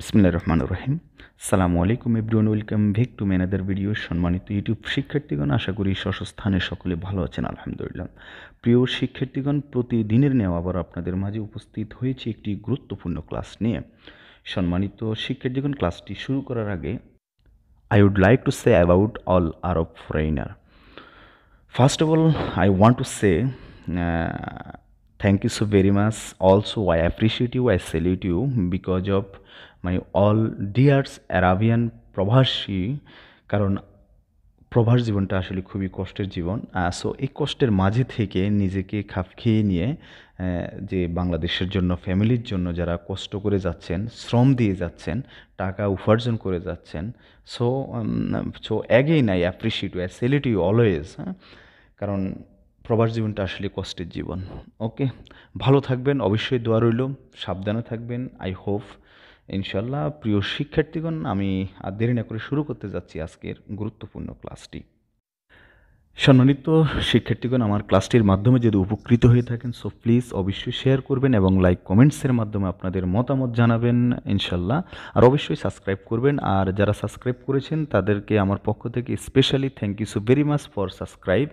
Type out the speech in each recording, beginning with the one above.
বিসমুল্লা রহমান রহিম সালামু আলাইকুম everyone welcome back to my another video সম্মানিত ইউটিউব শিক্ষার্থীগণ আশা করি স্বস্থানে সকলে ভালো আছেন আলহামদুলিল্লাহ প্রিয় শিক্ষার্থীগণ প্রতিদিনের নেওয়া আবার আপনাদের মাঝে উপস্থিত হয়েছে একটি গুরুত্বপূর্ণ ক্লাস নিয়ে সম্মানিত শিক্ষার্থীগণ ক্লাসটি শুরু করার আগে I would like to say about all Arab foreigner first of all I want to say thank you so very much also I appreciate you I salute you because of my all dears Arabian প্রভাসী কারণ প্রভাস জীবনটা আসলে খুবই কষ্টের জীবন so এই কষ্টের মাঝে থেকে নিজেকে খাপ খেয়ে নিয়ে যে বাংলাদেশের জন্য ফ্যামিলির জন্য যারা কষ্ট করে যাচ্ছেন শ্রম দিয়ে যাচ্ছেন টাকা উপার্জন করে যাচ্ছেন so so again I appreciate you I you always হ্যাঁ কারণ প্রবাস জীবনটা আসলে কষ্টের জীবন ওকে ভালো থাকবেন অবশ্যই দোয়া রইল সাবধানে থাকবেন আই হোপ ইনশাল্লাহ প্রিয় শিক্ষার্থীগণ আমি আর দেরি না করে শুরু করতে যাচ্ছি আজকের গুরুত্বপূর্ণ ক্লাসটি সম্মানিত শিক্ষার্থীগণ আমার ক্লাসটির মাধ্যমে যদি উপকৃত হয়ে থাকেন সো প্লিজ অবশ্যই শেয়ার করবেন এবং লাইক কমেন্টসের মাধ্যমে আপনাদের মতামত জানাবেন ইনশাল্লাহ আর অবশ্যই সাবস্ক্রাইব করবেন আর যারা সাবস্ক্রাইব করেছেন তাদেরকে আমার পক্ষ থেকে specially thank you so very much for subscribe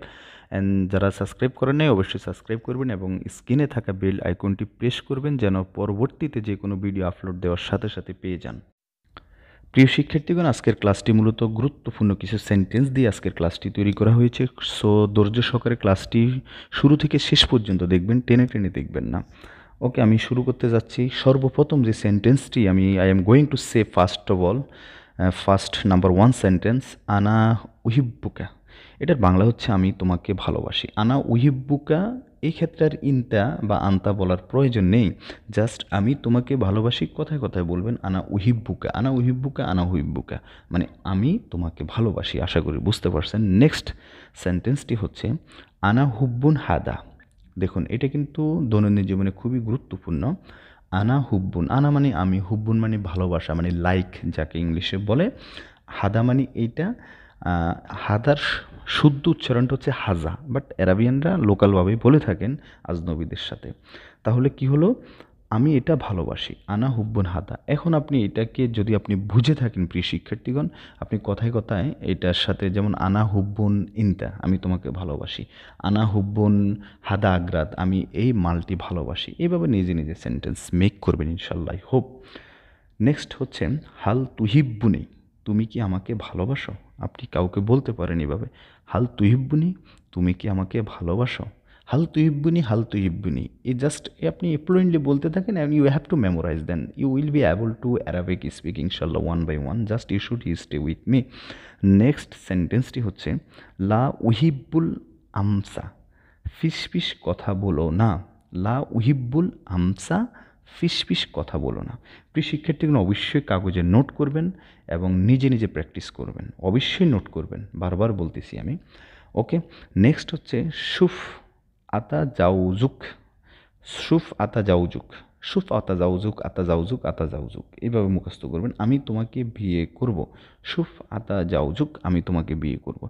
and যারা সাবস্ক্রাইব করেন নাই অবশ্যই সাবস্ক্রাইব করবেন এবং স্ক্রিনে থাকা বেল আইকনটি প্রেস করবেন যেন পরবর্তীতে যে কোনো ভিডিও আপলোড দেওয়ার সাথে সাথে পেয়ে যান প্রিয় শিক্ষার্থীগণ আজকের ক্লাসটি মূলত গুরুত্বপূর্ণ কিছু সেন্টেন্স দিয়ে আজকের ক্লাসটি তৈরি করা হয়েছে সো ধৈর্য সহকারে ক্লাসটি শুরু থেকে শেষ পর্যন্ত দেখবেন টেনে টেনে দেখবেন না ওকে আমি শুরু করতে যাচ্ছি সর্বপ্রথম যে সেন্টেন্সটি আমি I am going to say first of all first number one sentence আনা উহিব্বুকা এটার বাংলা হচ্ছে আমি তোমাকে ভালোবাসি আনা উহিব্বুকা এই ক্ষেত্রে আর ইনতা বা আন্তা বলার প্রয়োজন নেই জাস্ট আমি তোমাকে ভালোবাসি কথায় কথায় বলবেন আনা উহিব্বুকা আনা উহিব্বুকা আনা উহিব্বুকা মানে আমি তোমাকে ভালোবাসি আশা করি বুঝতে পারছেন নেক্সট সেন্টেন্সটি হচ্ছে আনা হুব্বুন হাদা দেখুন এটা কিন্তু দৈনন্দিন জীবনে খুবই গুরুত্বপূর্ণ আনা হুব্বুন আনা মানে আমি হুব্বুন মানে ভালোবাসা মানে লাইক যাকে ইংলিশে বলে হাদা মানে এইটা হাদার শুদ্ধ উচ্চারণটা হচ্ছে হাজা বাট অ্যারাবিয়ানরা লোকালভাবেই বলে থাকেন আজনবীদের সাথে তাহলে কি হলো আমি এটা ভালোবাসি আনা হুব্বন হাদা এখন আপনি এটাকে যদি আপনি বুঝে থাকেন প্রিয় শিক্ষার্থীগণ আপনি কথায় কথায় এটার সাথে যেমন আনা হুব্বন ইনতা আমি তোমাকে ভালোবাসি আনা হুব্বন হাদা আগ্রাত আমি এই মালটি ভালোবাসি এইভাবে নিজে নিজে সেন্টেন্স মেক করবেন ইনশাল্লাহ হোপ নেক্সট হচ্ছে হাল তুহিব্বু নেই তুমি কি আমাকে ভালোবাসো আপনি কাউকে বলতে পারেন এভাবে হাল তুহিব্বুনি তুমি কি আমাকে ভালোবাসো হাল তুহিব্বুনি হাল তুহিব্বুনি এ জাস্ট আপনি এপ্লোয়েন্টলি বলতে থাকেন and you have to memorize then you will be able to Arabic speaking shall one by one just you should you stay with me next সেন্টেন্সটি হচ্ছে লা উহিব্বুল আমসা ফিস ফিস কথা বলো না লা উহিব্বুল আমসা ফিসফিস কথা বলো না প্রিয় শিক্ষার্থীগণ অবশ্যই কাগজে নোট করবেন এবং নিজে নিজে প্র্যাকটিস করবেন অবশ্যই নোট করবেন বারবার বলতেছি আমি ওকে নেক্সট হচ্ছে সুফ আতা যাউজুক সুফ আতা জাউজুক সুফ আতা জাউজুক আতা জাউজুক আতা জাউজুক এইভাবে মুখস্থ করবেন আমি তোমাকে বিয়ে করব সুফ আতা জাউজুক আমি তোমাকে বিয়ে করব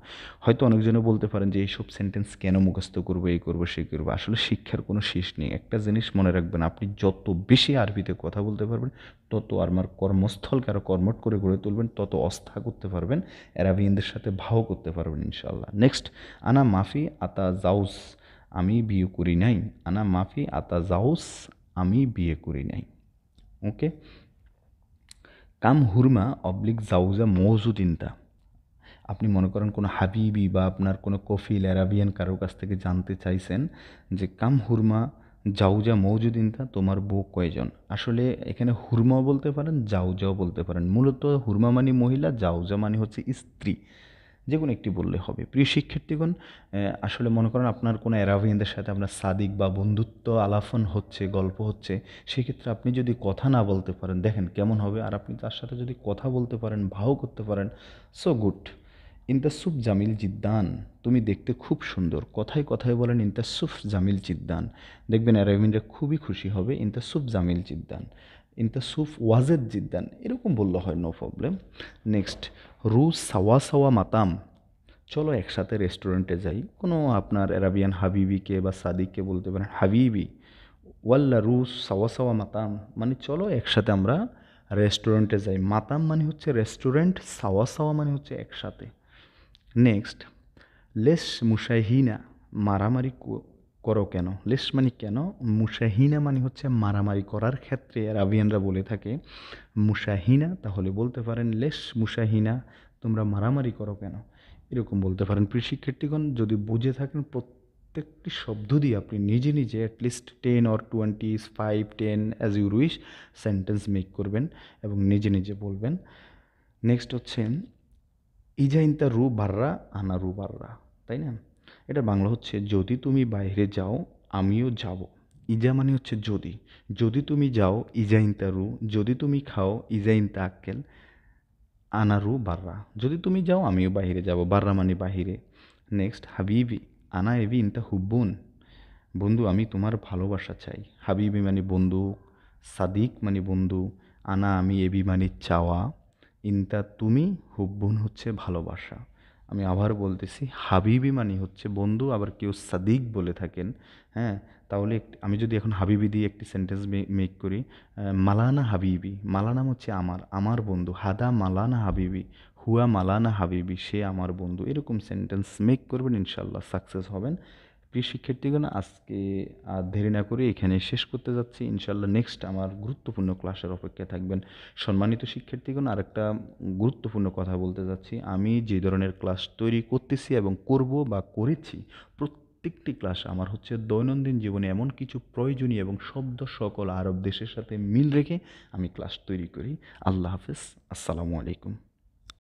হয়তো অনেকজনে বলতে পারেন যে এইসব সেন্টেন্স কেন মুখস্থ করবো এই করবো সে করবো আসলে শিক্ষার কোনো শেষ নেই একটা জিনিস মনে রাখবেন আপনি যত বেশি আরবিতে কথা বলতে পারবেন তত আমার কর্মস্থলকে আরও কর্মট করে গড়ে তুলবেন তত অস্থা করতে পারবেন অ্যারাবিয়ানদের সাথে ভাও করতে পারবেন ইনশাল্লাহ নেক্সট আনা মাফি আতা জাউস আমি বিয়ে করি নাই আনা মাফি আতা জাউস আমি বিয়ে করি নাই ওকে কাম হুরমা অবলিক জাউজা মৌজুদিনতা আপনি মনে করেন কোনো হাবিবি বা আপনার কোনো কফিল অ্যারাবিয়ান কারোর কাছ থেকে জানতে চাইছেন যে কাম হুরমা জাউজা মৌজুদিনতা তোমার বউ কয়জন আসলে এখানে হুরমা বলতে পারেন জাউজাও বলতে পারেন মূলত হুরমা মানে মহিলা জাউজা মানে হচ্ছে স্ত্রী যে কোনো একটি বললে হবে প্রিয় শিক্ষার্থীগণ আসলে মনে করেন আপনার কোনো অ্যারাভিয়ানদের সাথে আপনার সাদিক বা বন্ধুত্ব আলাফন হচ্ছে গল্প হচ্ছে সেক্ষেত্রে আপনি যদি কথা না বলতে পারেন দেখেন কেমন হবে আর আপনি তার সাথে যদি কথা বলতে পারেন ভাও করতে পারেন সো গুড ইন্তাসুফ জামিল জিদ্দান তুমি দেখতে খুব সুন্দর কথায় কথায় বলেন ইন্তাসুফ জামিল জিদ্দান দেখবেন অ্যারাবিনরা খুবই খুশি হবে ইন্তাসুফ জামিল জিদ্দান ইন্তাসুফ ওয়াজেদ জিদ্দান এরকম বললে হয় নো প্রবলেম নেক্সট রু সাওয়া সাওয়া মাতাম চলো একসাথে রেস্টুরেন্টে যাই কোনো আপনার অ্যারাবিয়ান হাবিবিকে বা সাদিককে বলতে পারেন হাবিবি ওয়াল্লা রু সাওয়া সাওয়া মাতাম মানে চলো একসাথে আমরা রেস্টুরেন্টে যাই মাতাম মানে হচ্ছে রেস্টুরেন্ট সাওয়া সাওয়া মানে হচ্ছে একসাথে নেক্সট লেস মুশাহিনা মারামারি করো কেন লেস মানে কেন মুশাহিনা মানে হচ্ছে মারামারি করার ক্ষেত্রে রাবিয়ানরা বলে থাকে মুশাহিনা তাহলে বলতে পারেন লেস মুশাহিনা তোমরা মারামারি করো কেন এরকম বলতে পারেন প্রিয় শিক্ষার্থীগণ যদি বুঝে থাকেন প্রত্যেকটি শব্দ দিয়ে আপনি নিজে নিজে at least ten or twenty five ten as you wish sentence make করবেন এবং নিজে নিজে বলবেন নেক্সট হচ্ছে ইজাইন্তা রু বাররা আনা রু বাররা তাই না এটা বাংলা হচ্ছে যদি তুমি বাইরে যাও আমিও যাব ইজা মানে হচ্ছে যদি যদি তুমি যাও ইজা তারু যদি তুমি খাও ইজাইন তা আক্কেল আনারু বার্রা যদি তুমি যাও আমিও বাহিরে যাব বার্রা মানে বাহিরে নেক্সট হাবিবি আনা এবি ইনতা হুব্বুন বন্ধু আমি তোমার ভালোবাসা চাই হাবিবি মানে বন্ধু সাদিক মানে বন্ধু আনা আমি এবি মানে চাওয়া ইনতা তুমি হুব্বুন হচ্ছে ভালোবাসা আমি আবার বলতেছি হাবিবি মানে হচ্ছে বন্ধু আবার কেউ সাদিক বলে থাকেন হ্যাঁ তাহলে আমি যদি এখন হাবিবি দিয়ে একটি সেন্টেন্স মেক করি মালানা হাবিবি মালানা হচ্ছে আমার আমার বন্ধু হাদা মালানা হাবিবি হুয়া মালানা হাবিবি সে আমার বন্ধু এরকম সেন্টেন্স মেক করবেন ইনশাল্লাহ সাকসেস হবেন প্রিয় শিক্ষার্থীগণ আজকে আর দেরি না করে এখানে শেষ করতে যাচ্ছি ইনশাল্লাহ নেক্সট আমার গুরুত্বপূর্ণ ক্লাসের অপেক্ষায় থাকবেন সম্মানিত শিক্ষার্থীগণ আরেকটা গুরুত্বপূর্ণ কথা বলতে যাচ্ছি আমি যে ধরনের ক্লাস তৈরি করতেছি এবং করব বা করেছি প্রত্যেকটি ক্লাস আমার হচ্ছে দৈনন্দিন জীবনে এমন কিছু প্রয়োজনীয় এবং শব্দ সকল আরব দেশের সাথে মিল রেখে আমি ক্লাস তৈরি করি আল্লাহ হাফেজ আসসালামু আলাইকুম